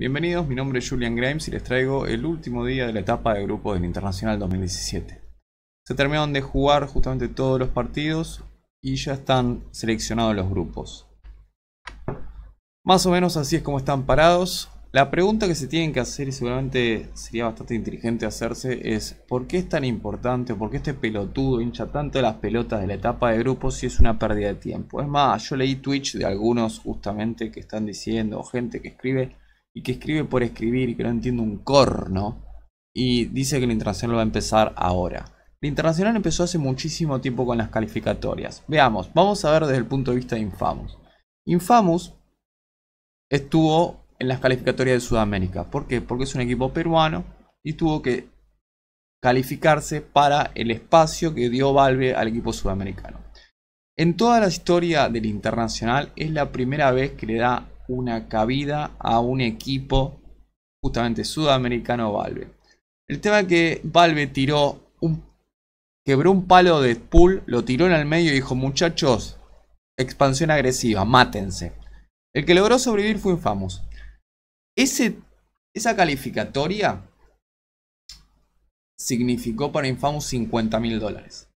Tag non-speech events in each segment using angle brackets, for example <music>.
Bienvenidos, mi nombre es Julian Grimes y les traigo el último día de la etapa de grupo del Internacional 2017. Se terminaron de jugar justamente todos los partidos y ya están seleccionados los grupos. Más o menos así es como están parados. La pregunta que se tienen que hacer y seguramente sería bastante inteligente hacerse es ¿por qué es tan importante? o ¿Por qué este pelotudo hincha tanto las pelotas de la etapa de grupo si es una pérdida de tiempo? Es más, yo leí Twitch de algunos justamente que están diciendo, gente que escribe y que escribe por escribir y que no entiende un corno. Y dice que el internacional va a empezar ahora. El internacional empezó hace muchísimo tiempo con las calificatorias. Veamos, vamos a ver desde el punto de vista de Infamous. Infamous estuvo en las calificatorias de Sudamérica. ¿Por qué? Porque es un equipo peruano y tuvo que calificarse para el espacio que dio Valve al equipo sudamericano. En toda la historia del internacional es la primera vez que le da una cabida a un equipo justamente sudamericano Valve. El tema que Valve tiró un quebró un palo de pool, lo tiró en el medio y dijo, "Muchachos, expansión agresiva, mátense." El que logró sobrevivir fue Infamous. esa calificatoria significó para Infamous 50 mil dólares.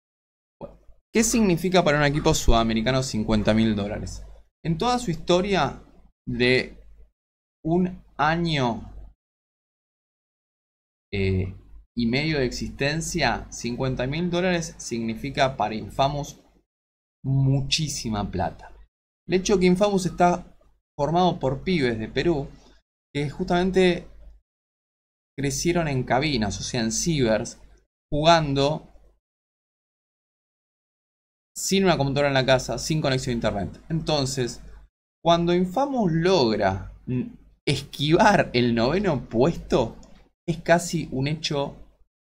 ¿Qué significa para un equipo sudamericano 50 mil dólares? En toda su historia, de un año eh, y medio de existencia, 50 mil dólares significa para Infamous muchísima plata. El hecho que Infamous está formado por pibes de Perú que justamente crecieron en cabinas, o sea, en cibers, jugando sin una computadora en la casa, sin conexión a internet. Entonces, cuando Infamous logra mm. esquivar el noveno puesto, es casi un hecho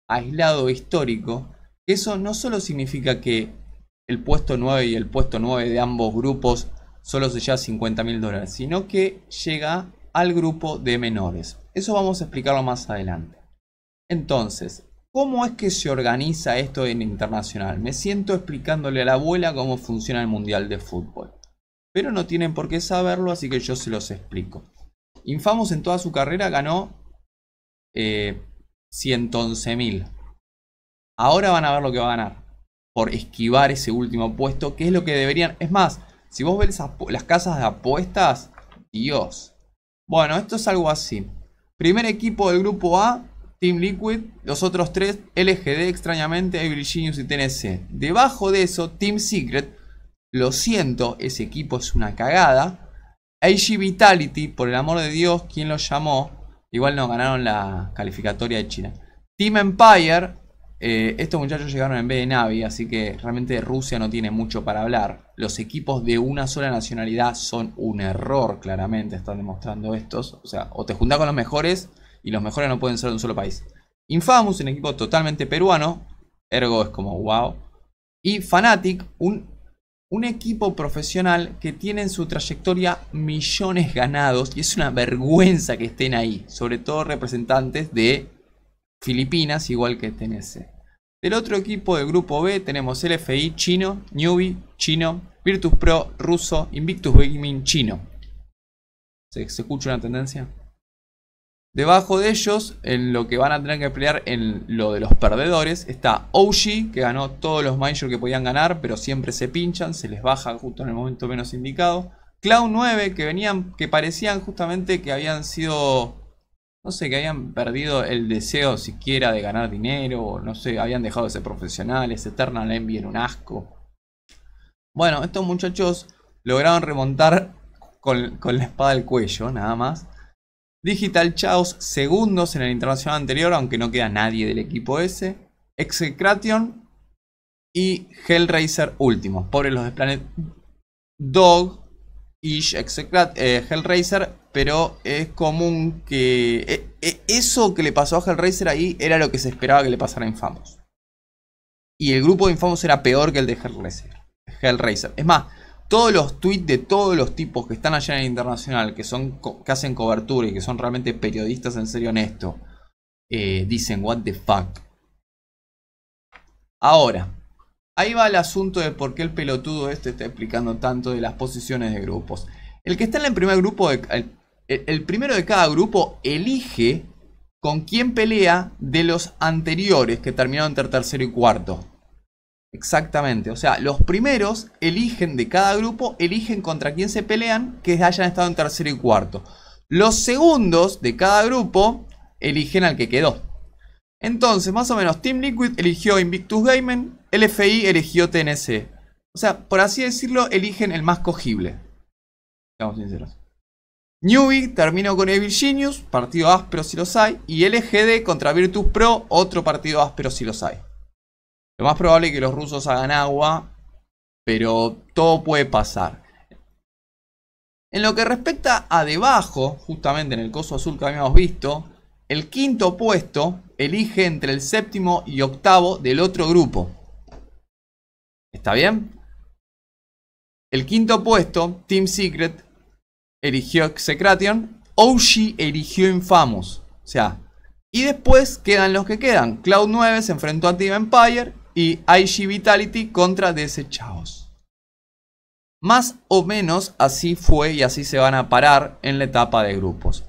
aislado histórico. Eso no solo significa que el puesto 9 y el puesto 9 de ambos grupos solo se lleva 50 mil dólares, sino que llega al grupo de menores. Eso vamos a explicarlo más adelante. Entonces, ¿cómo es que se organiza esto en internacional? Me siento explicándole a la abuela cómo funciona el Mundial de Fútbol pero no tienen por qué saberlo, así que yo se los explico. Infamos en toda su carrera ganó eh, mil. Ahora van a ver lo que va a ganar por esquivar ese último puesto, que es lo que deberían. Es más, si vos ves las casas de apuestas, Dios. Bueno, esto es algo así. Primer equipo del grupo A, Team Liquid, los otros tres, LGD extrañamente, Evil Genius y TNC. Debajo de eso, Team Secret, lo siento, ese equipo es una cagada. AG Vitality, por el amor de Dios, ¿quién lo llamó? Igual no ganaron la calificatoria de China. Team Empire, eh, estos muchachos llegaron en B de Navi, así que realmente Rusia no tiene mucho para hablar. Los equipos de una sola nacionalidad son un error, claramente, están demostrando estos. O sea, o te juntás con los mejores y los mejores no pueden ser de un solo país. Infamous, un equipo totalmente peruano, ergo es como wow. Y Fanatic, un un equipo profesional que tiene en su trayectoria millones ganados y es una vergüenza que estén ahí, sobre todo representantes de Filipinas, igual que TNC. Del otro equipo del grupo B tenemos LFI chino, Newbie chino, Virtus Pro ruso, Invictus Gaming chino. ¿Se, ¿Se escucha una tendencia? Debajo de ellos, en lo que van a tener que pelear en lo de los perdedores, está Oshi, que ganó todos los Major que podían ganar, pero siempre se pinchan, se les baja justo en el momento menos indicado. cloud 9, que venían, que parecían justamente que habían sido, no sé, que habían perdido el deseo siquiera de ganar dinero, o no sé, habían dejado de ser profesionales, Eternal Envy un asco. Bueno, estos muchachos lograron remontar con, con la espada al cuello, nada más Digital Chaos segundos en el internacional anterior, aunque no queda nadie del equipo ese. Execration y Hellraiser último. Pobres los de Planet Dog, Y eh, Hellraiser, pero es común que. E, e, eso que le pasó a Hellraiser ahí era lo que se esperaba que le pasara a Infamous. Y el grupo de Infamous era peor que el de Hellraiser. Hellraiser. Es más, todos los tweets de todos los tipos que están allá en el internacional, que, hacen cobertura y que son realmente periodistas en serio honesto, eh, dicen, what the fuck. Ahora, ahí va el asunto de por qué el pelotudo este está explicando tanto de las posiciones de grupos. El que está en el primer grupo, el, el primero de cada grupo elige con quién pelea de los anteriores que terminaron entre tercero y cuarto. Exactamente, o sea, los primeros eligen de cada grupo, eligen contra quién se pelean, que hayan estado en tercero y cuarto. Los segundos de cada grupo eligen al que quedó. Entonces, más o menos, Team Liquid eligió Invictus Gaming, LFI eligió TNC. O sea, por así decirlo, eligen el más cogible. Seamos sinceros. Newbie terminó con Evil Genius, partido áspero si los hay, y LGD contra Virtus Pro, otro partido áspero si los hay. Lo más probable es que los rusos hagan agua, pero todo puede pasar. En lo que respecta a debajo, justamente en el coso azul que habíamos visto, el quinto puesto elige entre el séptimo y octavo del otro grupo. ¿Está bien? El quinto puesto, Team Secret, eligió Execration. Oshi eligió Infamous. O sea, y después quedan los que quedan. Cloud 9 se enfrentó a Team Empire y IG Vitality contra Desechaos. Más o menos así fue y así se van a parar en la etapa de grupos.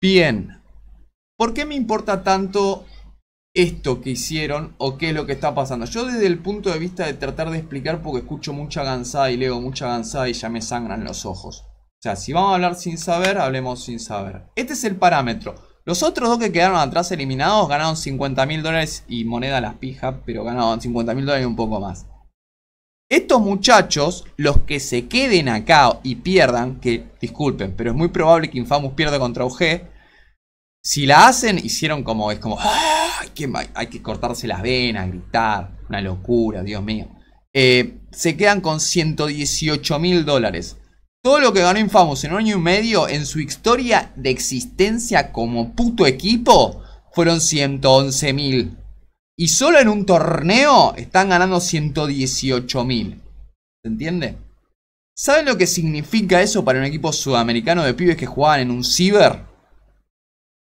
Bien, ¿por qué me importa tanto esto que hicieron o qué es lo que está pasando? Yo desde el punto de vista de tratar de explicar porque escucho mucha gansada y leo mucha gansada y ya me sangran los ojos. O sea, si vamos a hablar sin saber, hablemos sin saber. Este es el parámetro. Los otros dos que quedaron atrás eliminados ganaron 50 mil dólares y moneda a las pijas, pero ganaron 50 mil dólares y un poco más. Estos muchachos, los que se queden acá y pierdan, que disculpen, pero es muy probable que Infamous pierda contra UG. Si la hacen, hicieron como, es como, hay, que, cortarse las venas, gritar, una locura, Dios mío. Eh, se quedan con 118 mil dólares. Todo lo que ganó Infamous en un año y medio en su historia de existencia como puto equipo fueron 111 mil. Y solo en un torneo están ganando 118 mil. ¿Se entiende? ¿Saben lo que significa eso para un equipo sudamericano de pibes que jugaban en un ciber?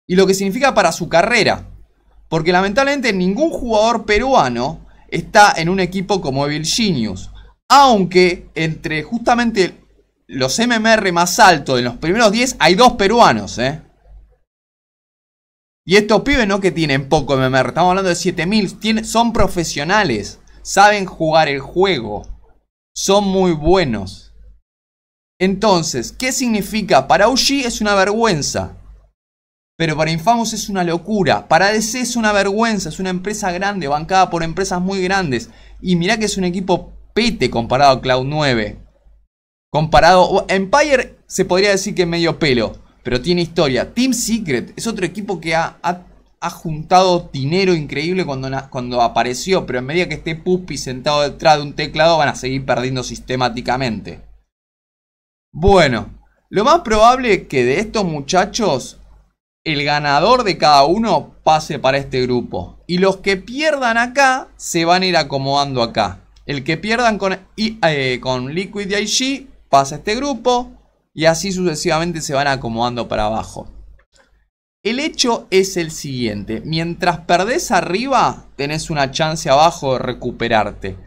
Y lo que significa para su carrera. Porque lamentablemente ningún jugador peruano está en un equipo como Evil Genius. Aunque entre justamente los MMR más altos de los primeros 10 hay dos peruanos, ¿eh? Y estos pibes no que tienen poco MMR, estamos hablando de 7000, son profesionales, saben jugar el juego, son muy buenos. Entonces, ¿qué significa? Para UJI es una vergüenza. Pero para Infamous es una locura. Para DC es una vergüenza. Es una empresa grande, bancada por empresas muy grandes. Y mirá que es un equipo pete comparado a Cloud 9. Comparado, Empire se podría decir que medio pelo, pero tiene historia. Team Secret es otro equipo que ha, ha, juntado dinero increíble cuando, cuando apareció, pero en medida que esté Puppy sentado detrás de un teclado van a seguir perdiendo sistemáticamente. Bueno, lo más probable es que de estos muchachos el ganador de cada uno pase para este grupo. Y los que pierdan acá se van a ir acomodando acá. El que pierdan con, eh, con Liquid y IG pasa este grupo y así sucesivamente se van acomodando para abajo. El hecho es el siguiente, mientras perdés arriba, tenés una chance abajo de recuperarte.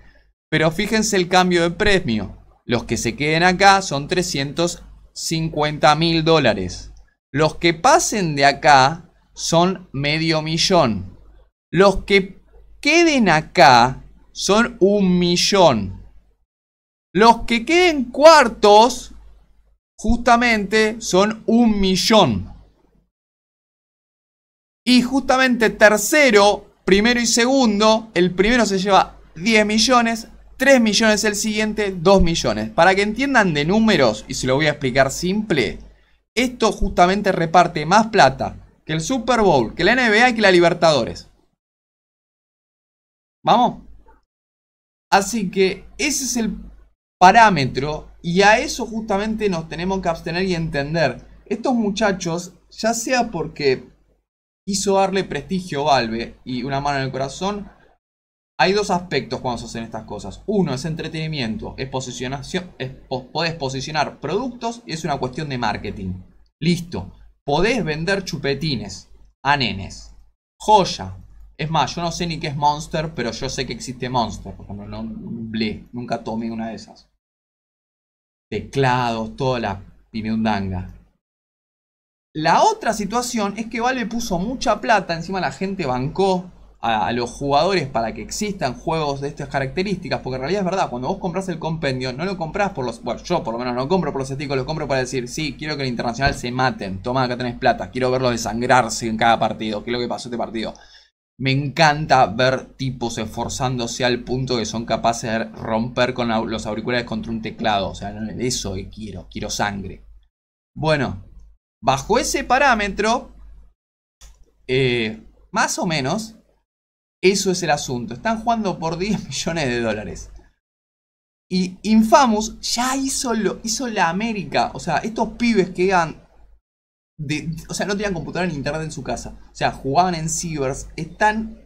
Pero fíjense el cambio de premio. Los que se queden acá son 350 mil dólares. Los que pasen de acá son medio millón. Los que queden acá son un millón. Los que queden cuartos, justamente, son un millón. Y justamente tercero, primero y segundo, el primero se lleva 10 millones, 3 millones el siguiente, 2 millones. Para que entiendan de números, y se lo voy a explicar simple, esto justamente reparte más plata que el Super Bowl, que la NBA y que la Libertadores. ¿Vamos? Así que ese es el parámetro y a eso justamente nos tenemos que abstener y entender. Estos muchachos, ya sea porque quiso darle prestigio a Valve y una mano en el corazón, hay dos aspectos cuando se hacen estas cosas. Uno es entretenimiento, es posicionación, podés posicionar productos y es una cuestión de marketing. Listo. Podés vender chupetines a nenes. Joya. Es más, yo no sé ni qué es Monster, pero yo sé que existe Monster. Por ejemplo, no, bleh, nunca tomé una de esas teclados, toda la pimeundanga. La otra situación es que Vale puso mucha plata, encima la gente bancó a, los jugadores para que existan juegos de estas características, porque en realidad es verdad, cuando vos compras el compendio, no lo compras por los. Bueno, yo por lo menos no compro por los esticos, lo compro para decir, sí, quiero que el internacional se maten, toma, acá tenés plata, quiero verlo desangrarse en cada partido, qué es lo que pasó este partido. Me encanta ver tipos esforzándose al punto que son capaces de romper con los auriculares contra un teclado. O sea, eso quiero, quiero sangre. Bueno, bajo ese parámetro, eh, más o menos, eso es el asunto. Están jugando por 10 <laughs> millones de dólares. Y Infamous ya hizo, lo, hizo la América. O sea, estos pibes que iban o sea, no tenían computadora ni internet en su casa. O sea, jugaban en cibers. Están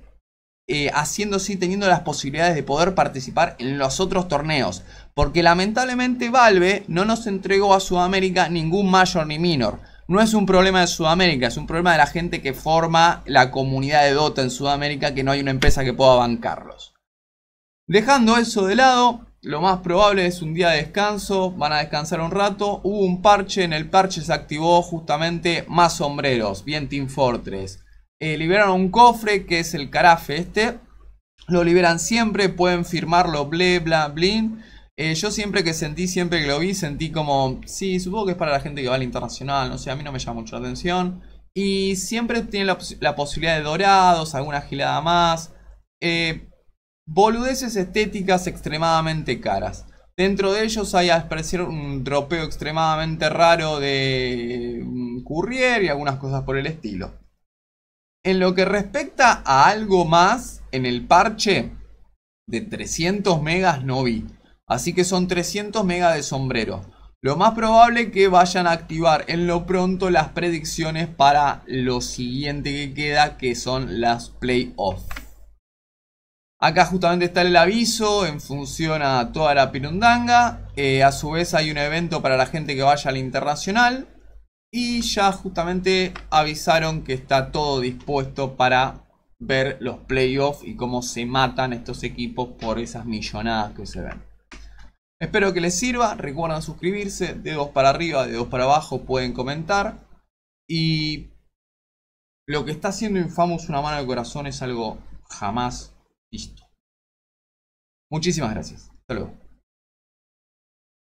eh, haciéndose teniendo las posibilidades de poder participar en los otros torneos. Porque lamentablemente Valve no nos entregó a Sudamérica ningún mayor ni minor. No es un problema de Sudamérica, es un problema de la gente que forma la comunidad de Dota en Sudamérica que no hay una empresa que pueda bancarlos. Dejando eso de lado, lo más probable es un día de descanso, van a descansar un rato. Hubo un parche, en el parche se activó justamente más sombreros, bien Team Fortress. Eh, liberaron un cofre que es el carafe este. Lo liberan siempre, pueden firmarlo, ble, bla, blin. Eh, yo siempre que sentí, siempre que lo vi, sentí como, sí, supongo que es para la gente que va al internacional, no sé, a mí no me llama mucho la atención. Y siempre tiene la, posibilidad de dorados, alguna gilada más. Eh, Boludeces estéticas extremadamente caras. Dentro de ellos hay a un tropeo extremadamente raro de eh, Currier y algunas cosas por el estilo. En lo que respecta a algo más, en el parche de 300 megas no vi. Así que son 300 megas de sombrero. Lo más probable que vayan a activar en lo pronto las predicciones para lo siguiente que queda, que son las playoffs. Acá justamente está el aviso en función a toda la pirundanga. Eh, a su vez hay un evento para la gente que vaya al internacional. Y ya justamente avisaron que está todo dispuesto para ver los playoffs y cómo se matan estos equipos por esas millonadas que se ven. Espero que les sirva. Recuerden suscribirse. Dedos para arriba, dedos para abajo. Pueden comentar. Y lo que está haciendo Infamous una mano de corazón es algo jamás Listo. Muchísimas gracias. Hasta luego.